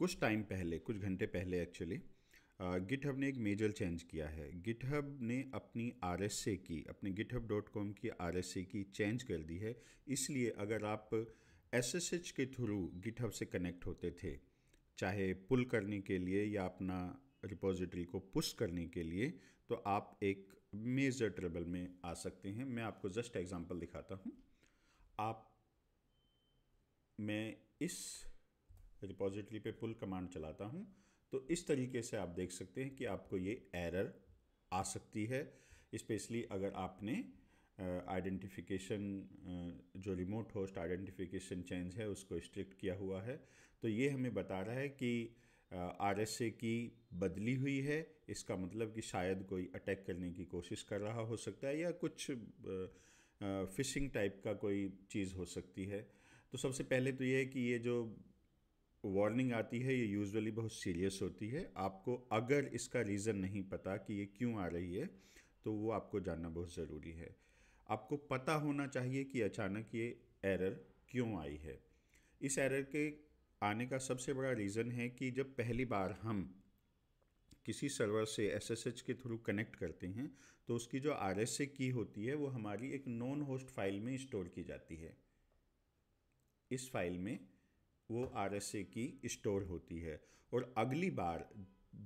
कुछ टाइम पहले कुछ घंटे पहले एक्चुअली गिटहब ने एक मेजर चेंज किया है गिटहब ने अपनी आर की अपने गिटहब डॉट कॉम की आर की चेंज कर दी है इसलिए अगर आप एस के थ्रू गिटहब से कनेक्ट होते थे चाहे पुल करने के लिए या अपना रिपोजिटरी को पुश करने के लिए तो आप एक मेजर ट्रबल में आ सकते हैं मैं आपको जस्ट एग्जांपल दिखाता हूँ आप मैं इस रिपोजिटरी पे पुल कमांड चलाता हूँ तो इस तरीके से आप देख सकते हैं कि आपको ये एरर आ सकती है इस्पेशली अगर आपने आइडेंटिफिकेशन uh, uh, जो रिमोट होस्ट आइडेंटिफिकेशन चेंज है उसको स्ट्रिक्ट किया हुआ है तो ये हमें बता रहा है कि आर एस ए की बदली हुई है इसका मतलब कि शायद कोई अटैक करने की कोशिश कर रहा हो सकता है या कुछ फिशिंग uh, टाइप का कोई चीज़ हो सकती है तो सबसे पहले तो ये है कि ये जो वार्निंग आती है ये यूजुअली बहुत सीरियस होती है आपको अगर इसका रीज़न नहीं पता कि ये क्यों आ रही है तो वो आपको जानना बहुत ज़रूरी है आपको पता होना चाहिए कि अचानक ये एरर क्यों आई है इस एरर के आने का सबसे बड़ा रीज़न है कि जब पहली बार हम किसी सर्वर से एसएसएच के थ्रू कनेक्ट करते हैं तो उसकी जो आर एस की होती है वो हमारी एक नॉन होस्ट फाइल में स्टोर की जाती है इस फाइल में वो आर की स्टोर होती है और अगली बार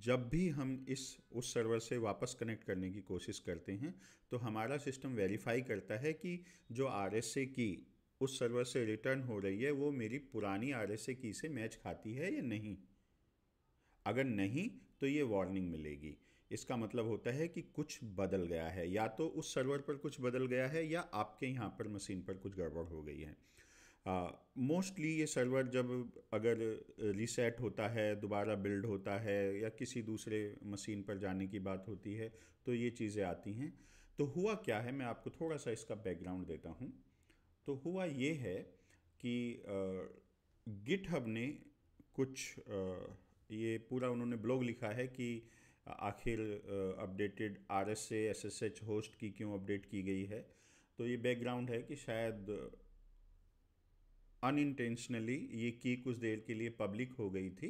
जब भी हम इस उस सर्वर से वापस कनेक्ट करने की कोशिश करते हैं तो हमारा सिस्टम वेरीफाई करता है कि जो आर की उस सर्वर से रिटर्न हो रही है वो मेरी पुरानी आर की से मैच खाती है या नहीं अगर नहीं तो ये वार्निंग मिलेगी इसका मतलब होता है कि कुछ बदल गया है या तो उस सर्वर पर कुछ बदल गया है या आपके यहाँ पर मशीन पर कुछ गड़बड़ हो गई है मोस्टली uh, ये सर्वर जब अगर रीसेट होता है दोबारा बिल्ड होता है या किसी दूसरे मशीन पर जाने की बात होती है तो ये चीज़ें आती हैं तो हुआ क्या है मैं आपको थोड़ा सा इसका बैकग्राउंड देता हूँ तो हुआ ये है कि हब uh, ने कुछ आ, uh, ये पूरा उन्होंने ब्लॉग लिखा है कि आखिर updated R S S S H host की क्यों अपडेट की गई है तो ये बैकग्राउंड है कि शायद अनइंटेंशनली ये की कुछ देर के लिए पब्लिक हो गई थी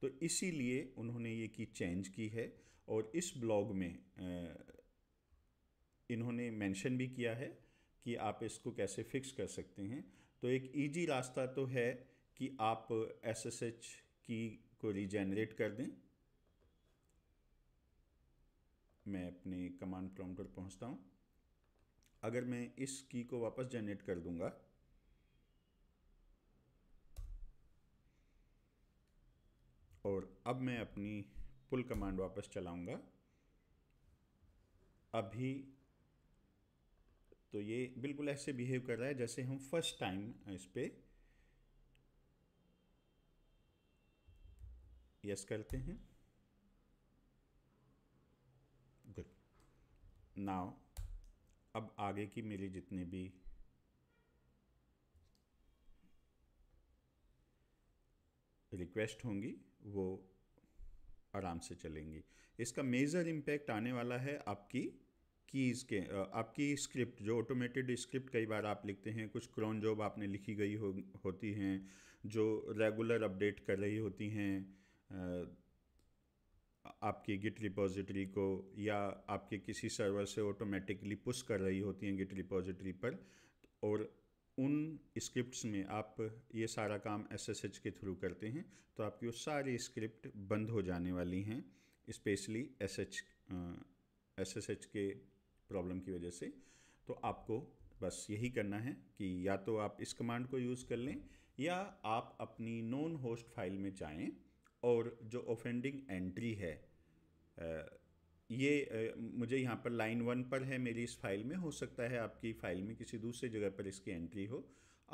तो इसीलिए उन्होंने ये की चेंज की है और इस ब्लॉग में इन्होंने मेंशन भी किया है कि आप इसको कैसे फिक्स कर सकते हैं तो एक इजी रास्ता तो है कि आप एस एस एच की को रीजेनरेट कर दें मैं अपने कमांड प्रॉम्प्ट पर पहुंचता हूं अगर मैं इस की को वापस जनरेट कर दूंगा अब मैं अपनी पुल कमांड वापस चलाऊंगा अभी तो ये बिल्कुल ऐसे बिहेव कर रहा है जैसे हम फर्स्ट टाइम इस पर यस करते हैं गुड नाउ अब आगे की मेरी जितने भी रिक्वेस्ट होंगी वो आराम से चलेंगी इसका मेजर इम्पैक्ट आने वाला है आपकी कीज़ के आपकी स्क्रिप्ट जो ऑटोमेटेड स्क्रिप्ट कई बार आप लिखते हैं कुछ क्रोन जॉब आपने लिखी गई हो, होती हैं जो रेगुलर अपडेट कर रही होती हैं आपकी गिट रिपोजिटरी को या आपके किसी सर्वर से ऑटोमेटिकली पुश कर रही होती हैं गिट रिपोजिटरी पर और उन स्क्रिप्ट्स में आप ये सारा काम एसएसएच के थ्रू करते हैं तो आपकी वो सारी स्क्रिप्ट बंद हो जाने वाली हैं specially S H S S H के प्रॉब्लम की वजह से तो आपको बस यही करना है कि या तो आप इस कमांड को यूज़ कर लें या आप अपनी नॉन होस्ट फाइल में जाएं और जो ऑफेंडिंग एंट्री है ये मुझे यहाँ पर लाइन वन पर है मेरी इस फाइल में हो सकता है आपकी फाइल में किसी दूसरी जगह पर इसकी एंट्री हो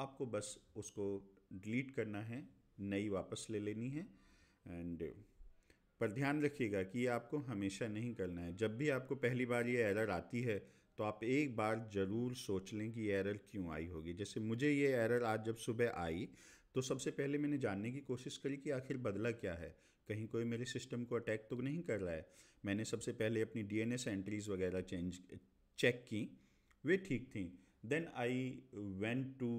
आपको बस उसको डिलीट करना है नई वापस ले लेनी है एंड पर ध्यान रखिएगा कि आपको हमेशा नहीं करना है जब भी आपको पहली बार ये एरर आती है तो आप एक बार ज़रूर सोच लें कि ये एरर क्यों आई होगी जैसे मुझे ये एरर आज जब सुबह आई तो सबसे पहले मैंने जानने की कोशिश करी कि आखिर बदला क्या है कहीं कोई मेरे सिस्टम को अटैक तो नहीं कर रहा है मैंने सबसे पहले अपनी डी एन एस एंट्रीज वगैरह चेंज चेक की वे ठीक थी then I went to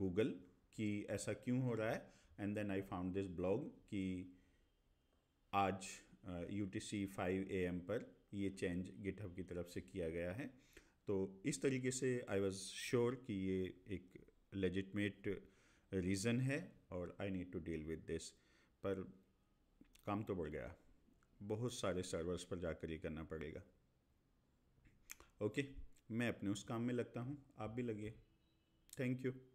Google कि ऐसा क्यों हो रहा है and then I found this blog कि आज U T C five A M पर ये चेंज गिटहब की तरफ से किया गया है तो इस तरीके से आई वॉज श्योर कि ये एक लेजिटमेट रीज़न है और I need to deal with this पर काम तो बढ़ गया बहुत सारे सर्वर्स पर जाकर ये करना पड़ेगा ओके मैं अपने उस काम में लगता हूँ आप भी लगिए थैंक यू